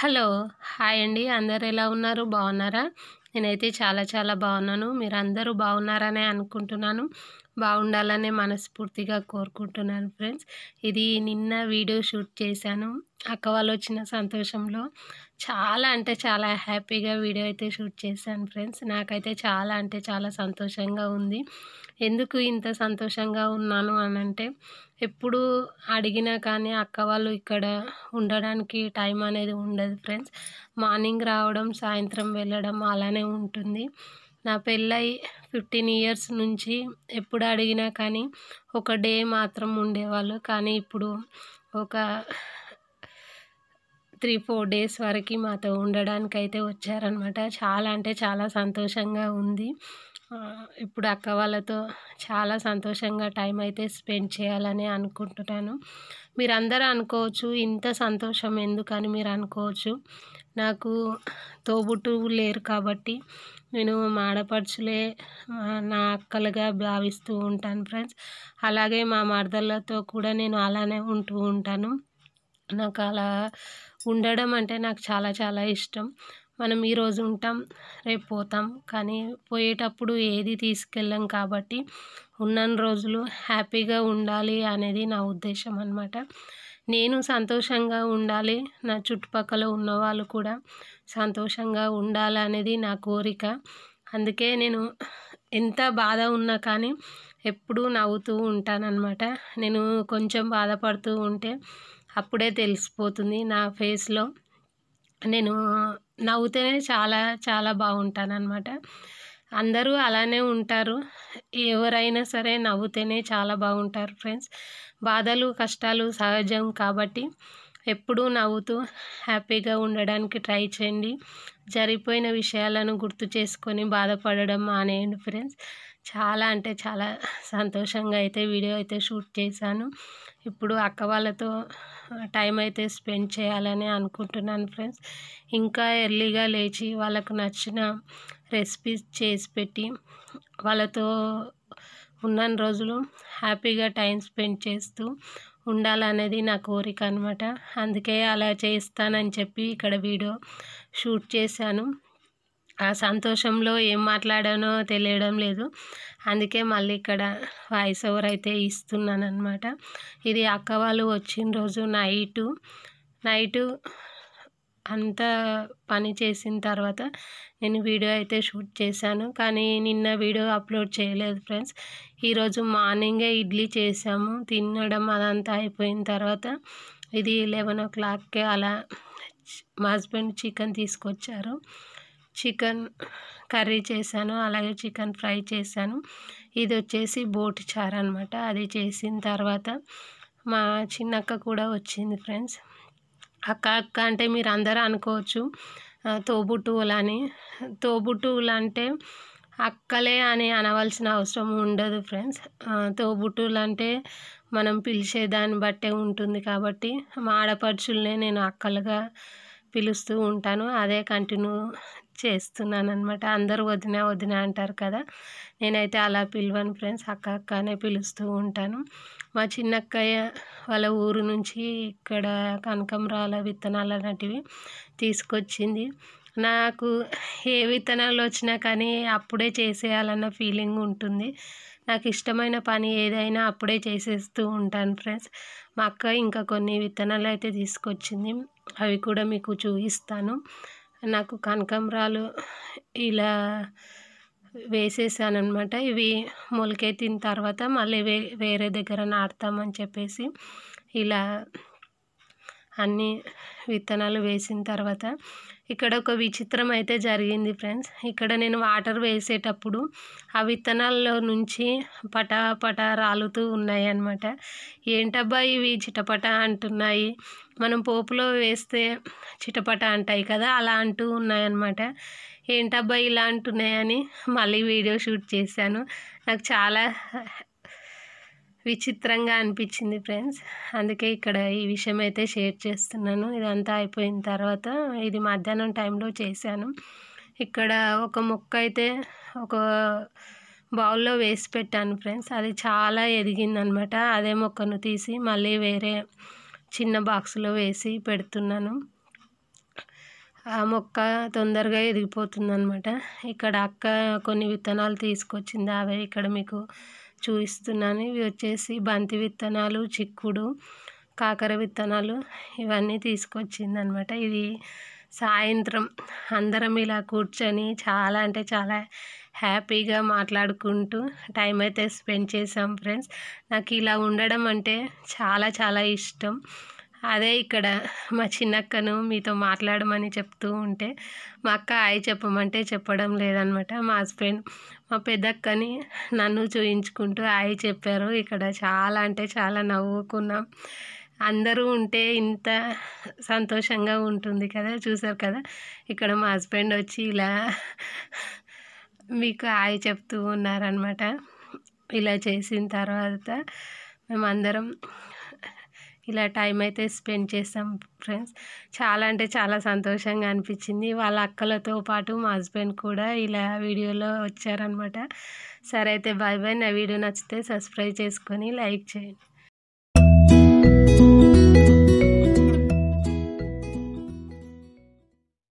hello hi అండి అందరు ఎలా ఉన్నారు బాగున్నారా నేనైతే చాలా చాలా బాగున్నాను మీరు అందరూ బాగున్నారనే అనుకుంటున్నాను బాగుండాలనే మనస్ఫూర్తిగా కోరుకుంటున్నాను ఫ్రెండ్స్ ఇది నిన్న వీడియో షూట్ చేశాను అక్క వాళ్ళు వచ్చిన సంతోషంలో చాలా అంటే చాలా హ్యాపీగా వీడియో అయితే షూట్ చేశాను ఫ్రెండ్స్ నాకైతే చాలా అంటే చాలా సంతోషంగా ఉంది ఎందుకు ఇంత సంతోషంగా ఉన్నాను అని అంటే ఎప్పుడు అడిగినా కానీ అక్క వాళ్ళు ఇక్కడ ఉండడానికి టైం అనేది ఉండదు ఫ్రెండ్స్ మార్నింగ్ రావడం సాయంత్రం వెళ్ళడం అలానే ఉంటుంది నా పెళ్ళై ఫిఫ్టీన్ ఇయర్స్ నుంచి ఎప్పుడు అడిగినా కానీ ఒక డే మాత్రం ఉండేవాళ్ళు కానీ ఇప్పుడు ఒక త్రీ ఫోర్ డేస్ వరకు మాతో ఉండడానికి అయితే వచ్చారనమాట చాలా అంటే చాలా సంతోషంగా ఉంది ఇప్పుడు అక్క వాళ్ళతో చాలా సంతోషంగా టైం అయితే స్పెండ్ చేయాలని అనుకుంటున్నాను మీరు అందరూ అనుకోవచ్చు ఇంత సంతోషం ఎందుకని మీరు అనుకోవచ్చు నాకు తోబుట్టువు లేరు కాబట్టి నేను మా ఆడపడుచులే నా అక్కలుగా భావిస్తూ ఉంటాను ఫ్రెండ్స్ అలాగే మా మరదళ్ళతో కూడా నేను అలానే ఉంటూ ఉంటాను నాకు అలా ఉండడం అంటే నాకు చాలా చాలా ఇష్టం మనం ఈరోజు ఉంటాం రేపు పోతాం కానీ పోయేటప్పుడు ఏది తీసుకెళ్ళాం కాబట్టి ఉన్న రోజులు హ్యాపీగా ఉండాలి అనేది నా ఉద్దేశం అనమాట నేను సంతోషంగా ఉండాలి నా చుట్టుపక్కల ఉన్నవాళ్ళు కూడా సంతోషంగా ఉండాలనేది నా కోరిక అందుకే నేను ఎంత బాధ ఉన్నా కానీ ఎప్పుడూ నవ్వుతూ ఉంటానన్నమాట నేను కొంచెం బాధపడుతూ ఉంటే అప్పుడే తెలిసిపోతుంది నా ఫేస్లో నేను నవ్వుతేనే చాలా చాలా బాగుంటానన్నమాట అందరూ అలానే ఉంటారు ఎవరైనా సరే నవ్వుతేనే చాలా బాగుంటారు ఫ్రెండ్స్ బాధలు కష్టాలు సహజం కాబట్టి ఎప్పుడూ నవ్వుతూ హ్యాపీగా ఉండడానికి ట్రై చేయండి జరిగిపోయిన విషయాలను గుర్తు చేసుకొని బాధపడడం మానేయండి ఫ్రెండ్స్ చాలా అంటే చాలా సంతోషంగా అయితే వీడియో అయితే షూట్ చేశాను ఇప్పుడు అక్క వాళ్ళతో టైం అయితే స్పెండ్ చేయాలని అనుకుంటున్నాను ఫ్రెండ్స్ ఇంకా ఎర్లీగా లేచి వాళ్ళకు నచ్చిన రెసిపీస్ చేసి పెట్టి వాళ్ళతో ఉన్న రోజులు హ్యాపీగా టైం స్పెండ్ చేస్తూ ఉండాలనేది నా కోరిక అనమాట అందుకే అలా చేస్తానని చెప్పి ఇక్కడ వీడియో షూట్ చేశాను ఆ సంతోషంలో ఏం మాట్లాడానో తెలియడం లేదు అందుకే మళ్ళీ ఇక్కడ వాయిస్ ఓవర్ అయితే ఇస్తున్నాను అనమాట ఇది అక్క వాళ్ళు వచ్చిన రోజు నైటు నైటు అంత పని చేసిన తర్వాత నేను వీడియో అయితే షూట్ చేశాను కానీ నిన్న వీడియో అప్లోడ్ చేయలేదు ఫ్రెండ్స్ ఈరోజు మార్నింగే ఇడ్లీ చేసాము తినడం అదంతా అయిపోయిన తర్వాత ఇది లెవెన్ ఓ క్లాక్కి అలా మా హస్బెండ్ చికెన్ తీసుకొచ్చారు చికెన్ కర్రీ చేశాను అలాగే చికెన్ ఫ్రై చేశాను ఇది వచ్చేసి బోటి చారు అనమాట అది చేసిన తర్వాత మా చిన్నక్క కూడా వచ్చింది ఫ్రెండ్స్ అక్క అక్క అంటే మీరు అందరూ అనుకోవచ్చు తోబుట్టువులని తోబుట్టువులు అంటే అక్కలే అని అనవలసిన అవసరం ఉండదు ఫ్రెండ్స్ తోబుట్టువులు అంటే మనం పిలిచే దాన్ని బట్టే ఉంటుంది కాబట్టి మా ఆడపడుచులనే నేను అక్కలుగా పిలుస్తూ ఉంటాను అదే కంటిన్యూ చేస్తున్నాను అనమాట అందరూ వదిన వదిన అంటారు కదా నేనైతే అలా పిలవను ఫ్రెండ్స్ అక్క అక్క అనే పిలుస్తూ ఉంటాను మా చిన్నక్కయ్య వాళ్ళ ఊరు నుంచి ఇక్కడ కనకంరాల విత్తనాలు అనేటివి తీసుకొచ్చింది నాకు ఏ విత్తనాలు వచ్చినా కానీ అప్పుడే చేసేయాలన్న ఫీలింగ్ ఉంటుంది నాకు ఇష్టమైన పని ఏదైనా అప్పుడే చేసేస్తూ ఉంటాను ఫ్రెండ్స్ మా అక్క ఇంకా కొన్ని విత్తనాలు అయితే తీసుకొచ్చింది అవి కూడా మీకు చూపిస్తాను నాకు కనకంబరాలు ఇలా వేసేసాను అనమాట ఇవి మొలకెత్తిన తర్వాత మళ్ళీ వే వేరే దగ్గర నాటుతామని చెప్పేసి ఇలా అన్ని విత్తనాలు వేసిన తర్వాత ఇక్కడ ఒక విచిత్రం అయితే జరిగింది ఫ్రెండ్స్ ఇక్కడ నేను వాటర్ వేసేటప్పుడు ఆ విత్తనాల్లో నుంచి పటా పటా రాలుతూ ఉన్నాయి అనమాట ఏంటబ్బా ఇవి చిటపట అంటున్నాయి మనం పోపులో వేస్తే చిటపట అంటాయి కదా అలా అంటూ ఉన్నాయన్నమాట ఏంటబ్బా ఇలా అంటున్నాయని మళ్ళీ వీడియో షూట్ చేశాను నాకు చాలా విచిత్రంగా అనిపించింది ఫ్రెండ్స్ అందుకే ఇక్కడ ఈ విషయం అయితే షేర్ చేస్తున్నాను ఇదంతా అయిపోయిన తర్వాత ఇది మధ్యాహ్నం టైంలో చేశాను ఇక్కడ ఒక మొక్క అయితే ఒక బౌల్లో వేసి పెట్టాను ఫ్రెండ్స్ అది చాలా ఎదిగిందనమాట అదే మొక్కను తీసి మళ్ళీ వేరే చిన్న బాక్స్లో వేసి పెడుతున్నాను ఆ మొక్క తొందరగా ఎదిగిపోతుంది అనమాట ఇక్కడ అక్క కొన్ని విత్తనాలు తీసుకొచ్చింది అవే ఇక్కడ మీకు చూపిస్తున్నాను ఇవి వచ్చేసి బంతి విత్తనాలు చిక్కుడు కాకర విత్తనాలు ఇవన్నీ తీసుకొచ్చింది అనమాట ఇది సాయంత్రం అందరం ఇలా కూర్చొని చాలా అంటే చాలా హ్యాపీగా మాట్లాడుకుంటూ టైం అయితే స్పెండ్ చేసాం ఫ్రెండ్స్ నాకు ఇలా ఉండడం అంటే చాలా చాలా ఇష్టం అదే ఇక్కడ మా చిన్నక్కను మీతో మాట్లాడమని చెప్తూ ఉంటే మా అక్క ఆయ చెప్పమంటే చెప్పడం లేదనమాట మా హస్బెండ్ మా పెద్దక్కని నన్ను చూయించుకుంటూ ఆయ చెప్పారు ఇక్కడ చాలా అంటే చాలా నవ్వుకున్నాం అందరూ ఉంటే ఇంత సంతోషంగా ఉంటుంది కదా చూసారు కదా ఇక్కడ మా హస్బెండ్ వచ్చి ఇలా మీకు ఆయ చెప్తూ ఉన్నారనమాట ఇలా చేసిన తర్వాత మేమందరం ఇలా టైం అయితే స్పెండ్ చేసాం ఫ్రెండ్స్ చాలా అంటే చాలా సంతోషంగా అనిపించింది వాళ్ళ అక్కలతో పాటు మా హస్బెండ్ కూడా ఇలా వీడియోలో వచ్చారనమాట సరే అయితే బాయ్ బాయ్ నా వీడియో నచ్చితే సబ్స్క్రైబ్ చేసుకొని లైక్ చేయండి